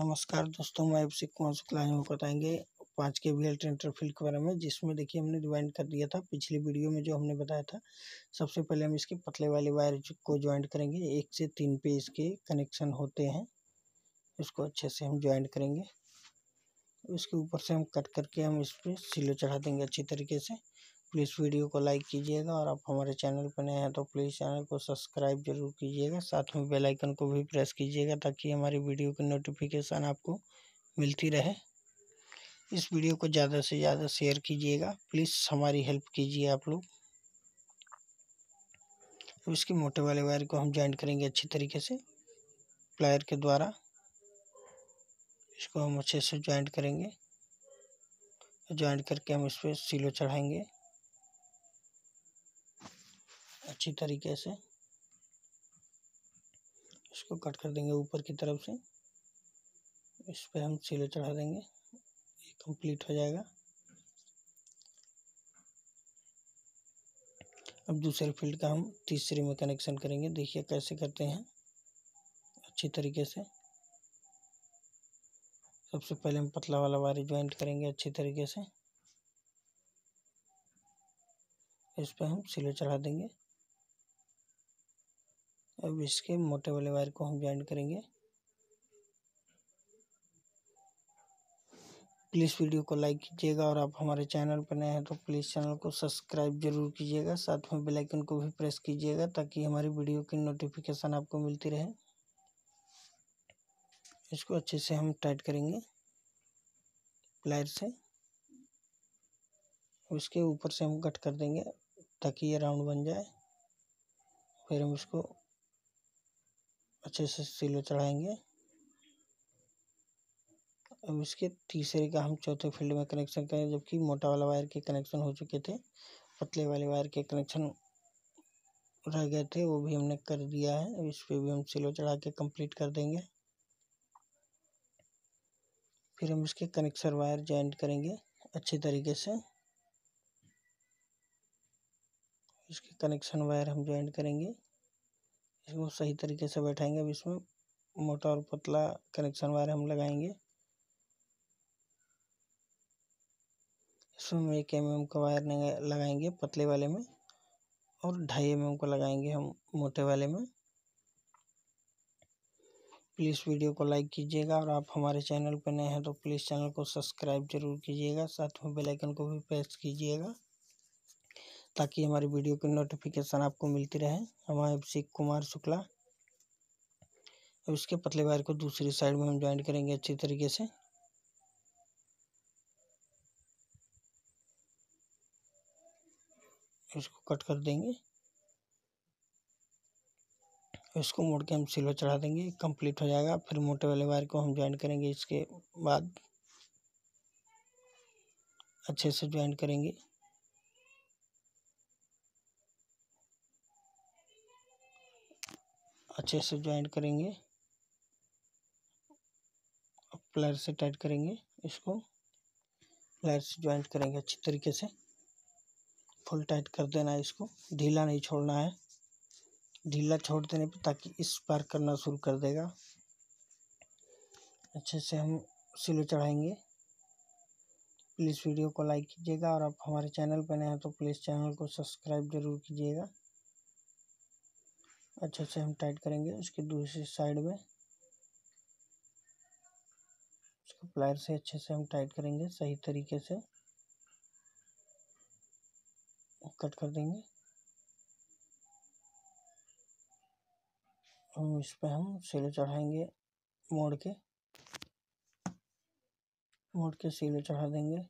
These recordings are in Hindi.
नमस्कार दोस्तों मैं आपसे से शुक्ला में बताएंगे पाँच के वी एल फील्ड के बारे में जिसमें देखिए हमने ज्वाइन कर दिया था पिछली वीडियो में जो हमने बताया था सबसे पहले हम इसके पतले वाले वायर को ज्वाइंट करेंगे एक से तीन पे इसके कनेक्शन होते हैं इसको अच्छे से हम ज्वाइंट करेंगे इसके ऊपर से हम कट करके हम इस पर सिलो चढ़ा देंगे अच्छी तरीके से प्लीज़ वीडियो को लाइक कीजिएगा और आप हमारे चैनल पर नए हैं तो प्लीज़ चैनल को सब्सक्राइब जरूर कीजिएगा साथ में बेल आइकन को भी प्रेस कीजिएगा ताकि हमारी वीडियो की नोटिफिकेशन आपको मिलती रहे इस वीडियो को ज़्यादा से ज़्यादा शेयर कीजिएगा प्लीज़ हमारी हेल्प कीजिए आप लोग अब इसके मोटे वाले वायर को हम ज्वाइंट करेंगे अच्छी तरीके से प्लायर के द्वारा इसको हम अच्छे से ज्वाइंट करेंगे ज्वाइंट करके हम इस पर सीलो चढ़ाएंगे अच्छी तरीके से इसको कट कर देंगे ऊपर की तरफ से इस पर हम सिले चढ़ा देंगे ये कंप्लीट हो जाएगा अब दूसरे फील्ड का हम तीसरे में कनेक्शन करेंगे देखिए कैसे करते हैं अच्छी तरीके से सबसे पहले हम पतला वाला वायर ज्वाइंट करेंगे अच्छी तरीके से इस पर हम सिले चढ़ा देंगे अब इसके मोटे वाले वायर को हम ज्वाइंट करेंगे प्लीज़ वीडियो को लाइक कीजिएगा और आप हमारे चैनल पर नए हैं तो प्लीज़ चैनल को सब्सक्राइब जरूर कीजिएगा साथ में बेल आइकन को भी प्रेस कीजिएगा ताकि हमारी वीडियो की नोटिफिकेशन आपको मिलती रहे इसको अच्छे से हम टाइट करेंगे प्लायर से उसके ऊपर से हम कट कर देंगे ताकि ये राउंड बन जाए फिर हम इसको अच्छे से सिलो चढ़ाएंगे अब इसके तीसरे का हम चौथे फील्ड में कनेक्शन करें जबकि मोटा वाला वायर के कनेक्शन हो चुके थे पतले वाले वायर के कनेक्शन रह गए थे वो भी हमने कर दिया है इस पर भी हम सिलो चढ़ा के कंप्लीट कर देंगे फिर हम इसके कनेक्शन वायर जॉइंट करेंगे अच्छे तरीके से इसके कनेक्शन वायर हम जॉइंट करेंगे इसको सही तरीके से बैठाएंगे अब इसमें मोटा और पतला कनेक्शन वायर हम लगाएंगे इसमें एक एम एम का वायर लगाएंगे पतले वाले में और ढाई एम एम का लगाएंगे हम मोटे वाले में प्लीज़ वीडियो को लाइक कीजिएगा और आप हमारे चैनल पर नए हैं तो प्लीज़ चैनल को सब्सक्राइब जरूर कीजिएगा साथ में बेल आइकन को भी प्रेस कीजिएगा ताकि हमारी वीडियो की नोटिफिकेशन आपको मिलती रहे हमारे अभिषेक कुमार शुक्ला अब इसके पतले वायर को दूसरी साइड में हम ज्वाइंट करेंगे अच्छी तरीके से इसको कट कर देंगे इसको मोड़ के हम सिलो चढ़ा देंगे कंप्लीट हो जाएगा फिर मोटे वाले वायर को हम ज्वाइन करेंगे इसके बाद अच्छे से ज्वाइन करेंगे अच्छे से ज्वाइंट करेंगे प्लेयर से टाइट करेंगे इसको प्लेयर से ज्वाइंट करेंगे अच्छी तरीके से फुल टाइट कर देना है इसको ढीला नहीं छोड़ना है ढीला छोड़ देने पर ताकि इस पार करना शुरू कर देगा अच्छे से हम सिलो चढ़ाएंगे प्लीज़ वीडियो को लाइक कीजिएगा और आप हमारे चैनल पर नए हैं तो प्लीज़ चैनल को सब्सक्राइब जरूर कीजिएगा अच्छे से हम टाइट करेंगे उसकी दूसरी साइड में उसको प्लायर से अच्छे से हम टाइट करेंगे सही तरीके से कट कर देंगे हम इस पर हम सीले चढ़ाएंगे मोड़ के मोड़ के सीले चढ़ा देंगे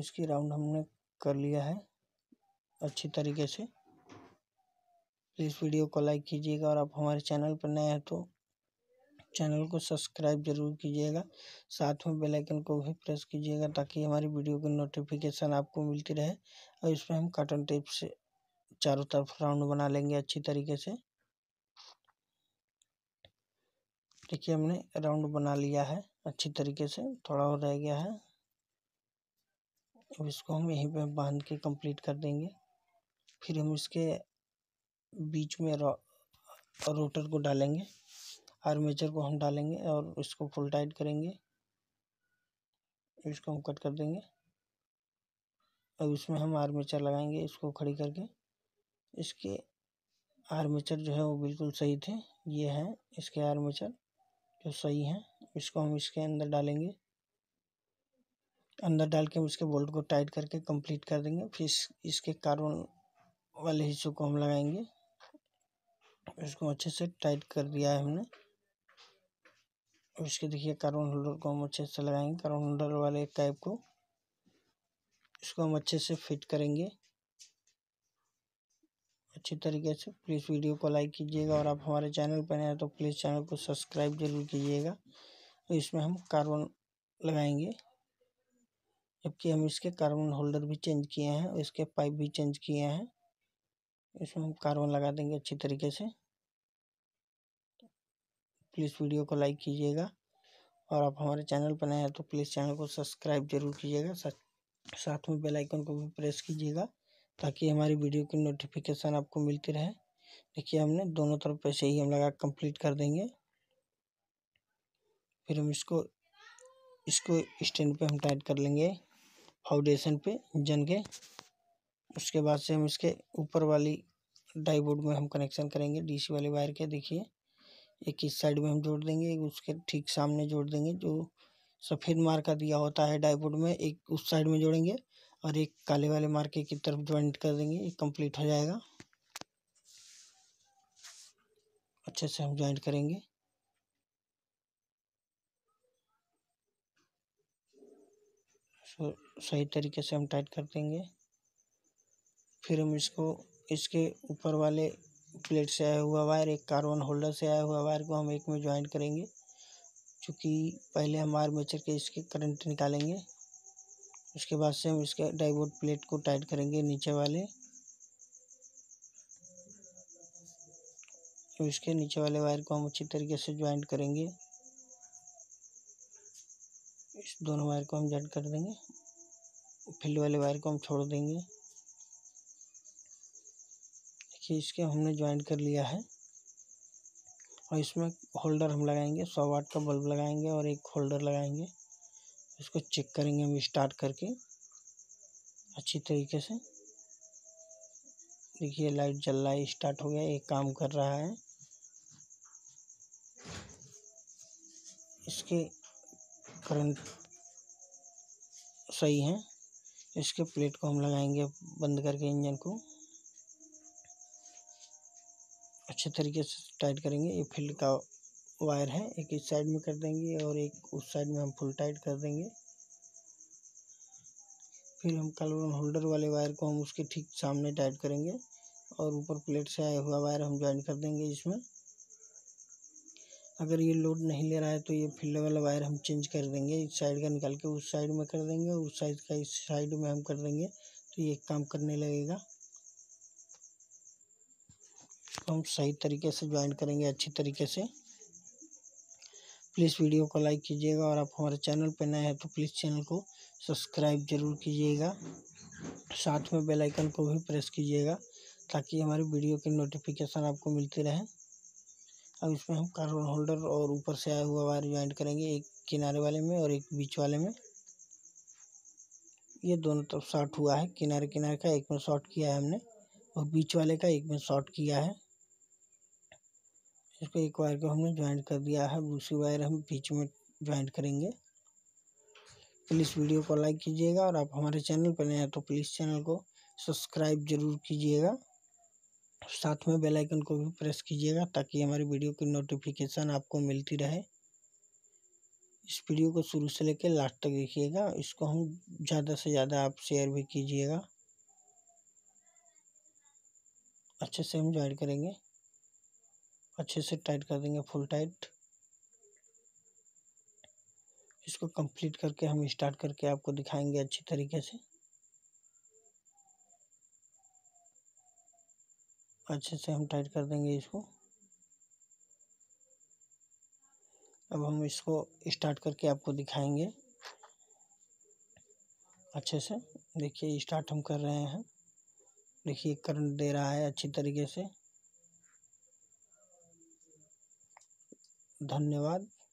इसकी राउंड हमने कर लिया है अच्छी तरीके से प्लीज़ वीडियो को लाइक कीजिएगा और आप हमारे चैनल पर नए हैं तो चैनल को सब्सक्राइब जरूर कीजिएगा साथ में बेल आइकन को भी प्रेस कीजिएगा ताकि हमारी वीडियो की नोटिफिकेशन आपको मिलती रहे और इसमें हम काटन टेप से चारों तरफ राउंड बना लेंगे अच्छी तरीके से देखिए हमने राउंड बना लिया है अच्छी तरीके से थोड़ा और रह गया है अब इसको हम यहीं पे बांध के कंप्लीट कर देंगे फिर हम इसके बीच में रो रोटर को डालेंगे आर्मेचर को हम डालेंगे और इसको फुल टाइट करेंगे इसको हम कट कर देंगे और उसमें हम आर्मेचर लगाएंगे इसको खड़ी करके इसके आर्मेचर जो है वो बिल्कुल सही थे ये हैं इसके आर्मेचर जो सही हैं इसको हम इसके अंदर डालेंगे अंदर डाल के हम इसके बोल्ट को टाइट करके कंप्लीट कर देंगे फिर इसके कार्बन वाले हिस्सों को हम लगाएंगे इसको अच्छे से टाइट कर दिया है हमने इसके देखिए कार्बन होल्डर को हम अच्छे से लगाएंगे कार्बन होल्डर वाले कैप को इसको हम अच्छे से फिट करेंगे अच्छी तरीके से प्लीज़ वीडियो को लाइक कीजिएगा और आप हमारे चैनल पर नए तो प्लीज़ चैनल को सब्सक्राइब जरूर कीजिएगा इसमें हम कार्बन लगाएंगे जबकि हम इसके कार्बन होल्डर भी चेंज किए हैं और इसके पाइप भी चेंज किए हैं इसमें हम कार्बन लगा देंगे अच्छी तरीके से प्लीज़ वीडियो को लाइक कीजिएगा और आप हमारे चैनल पर नए हैं तो प्लीज़ चैनल को सब्सक्राइब जरूर कीजिएगा साथ साथ में बेल आइकन को भी प्रेस कीजिएगा ताकि हमारी वीडियो की नोटिफिकेशन आपको मिलती रहे देखिए हमने दोनों तरफ पैसे ही हम लगा कंप्लीट कर देंगे फिर हम इसको इसको स्टैंड पे हम टाइट कर लेंगे फाउंडेशन पे जन के उसके बाद से हम इसके ऊपर वाली डाई बोर्ड में हम कनेक्शन करेंगे डीसी वाले वायर के देखिए एक इस साइड में हम जोड़ देंगे एक उसके ठीक सामने जोड़ देंगे जो सफ़ेद मार्का दिया होता है डाईबोर्ड में एक उस साइड में जोड़ेंगे और एक काले वाले मार्के की तरफ ज्वाइंट कर देंगे ये कम्प्लीट हो जाएगा अच्छे से हम ज्वाइंट करेंगे सही तरीके से हम टाइट कर देंगे फिर हम इसको इसके ऊपर वाले प्लेट से आया हुआ वायर एक कार्बन होल्डर से आया हुआ वायर को हम एक में ज्वाइंट करेंगे चूँकि पहले हम आर्मेचर के इसके करंट निकालेंगे उसके बाद से हम इसके डाइवर्ट प्लेट को टाइट करेंगे नीचे वाले इसके नीचे वाले वायर को हम अच्छी तरीके से ज्वाइंट करेंगे इस दोनों वायर को हम जॉइंट कर देंगे फील्ड वाले वायर को हम छोड़ देंगे खींच के हमने ज्वाइंट कर लिया है और इसमें होल्डर हम लगाएंगे सौ वाट का बल्ब लगाएंगे और एक होल्डर लगाएंगे इसको चेक करेंगे हम स्टार्ट करके अच्छी तरीके से देखिए लाइट जल रहा है स्टार्ट हो गया एक काम कर रहा है इसके करंट सही हैं इसके प्लेट को हम लगाएंगे बंद करके इंजन को अच्छे तरीके से टाइट करेंगे ये फील्ड का वायर है एक इस साइड में कर देंगे और एक उस साइड में हम फुल टाइट कर देंगे फिर हम कलवन होल्डर वाले वायर को हम उसके ठीक सामने टाइट करेंगे और ऊपर प्लेट से आया हुआ वायर हम ज्वाइन कर देंगे इसमें अगर ये लोड नहीं ले रहा है तो ये फील्ड वाला वायर हम चेंज कर देंगे इस साइड का निकाल के उस साइड में कर देंगे उस साइड का इस साइड में हम कर देंगे तो ये काम करने लगेगा इसको हम सही तरीके से ज्वाइन करेंगे अच्छी तरीके से प्लीज़ वीडियो को लाइक कीजिएगा और आप हमारे चैनल पर नए हैं तो प्लीज़ चैनल को सब्सक्राइब जरूर कीजिएगा साथ में बेल आइकन को भी प्रेस कीजिएगा ताकि हमारी वीडियो की नोटिफिकेशन आपको मिलती रहे अब इसमें हम कार्बन होल्डर और ऊपर से आया हुआ वायर ज्वाइंट करेंगे एक किनारे वाले में और एक बीच वाले में ये दोनों तरफ शॉर्ट हुआ है किनारे किनारे का एक में शॉर्ट किया है हमने और बीच वाले का एक में शॉर्ट किया है इसको एक वायर को हमने ज्वाइन कर दिया है दूसरी वायर हम बीच में ज्वाइन करेंगे प्लीज़ वीडियो को लाइक कीजिएगा और आप हमारे चैनल पर नए हैं तो प्लीज़ चैनल को सब्सक्राइब जरूर कीजिएगा साथ में बेल आइकन को भी प्रेस कीजिएगा ताकि हमारी वीडियो की नोटिफिकेशन आपको मिलती रहे इस वीडियो को शुरू से लेकर लास्ट तक देखिएगा इसको हम ज़्यादा से ज़्यादा आप शेयर भी कीजिएगा अच्छे से हम ज्वाइन करेंगे अच्छे से टाइट कर देंगे फुल टाइट इसको कंप्लीट करके हम स्टार्ट करके आपको दिखाएंगे अच्छी तरीके से अच्छे से हम टाइट कर देंगे इसको अब हम इसको स्टार्ट करके आपको दिखाएंगे अच्छे से देखिए स्टार्ट हम कर रहे हैं देखिए करंट दे रहा है अच्छी तरीके से धन्यवाद